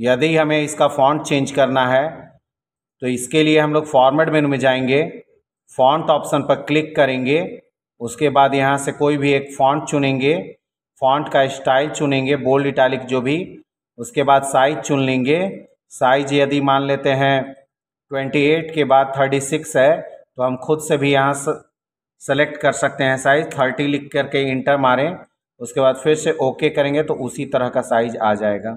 यदि हमें इसका फॉन्ट चेंज करना है तो इसके लिए हम लोग फॉर्मेट मेनू में जाएंगे फॉन्ट ऑप्शन पर क्लिक करेंगे उसके बाद यहाँ से कोई भी एक फॉन्ट चुनेंगे फॉन्ट का स्टाइल चुनेंगे बोल्ड इटालिक जो भी उसके बाद साइज चुन लेंगे साइज यदि मान लेते हैं 28 के बाद 36 है तो हम खुद से भी यहाँ सेलेक्ट कर सकते हैं साइज 30 लिख करके इंटर मारें उसके बाद फिर से ओके करेंगे तो उसी तरह का साइज आ जाएगा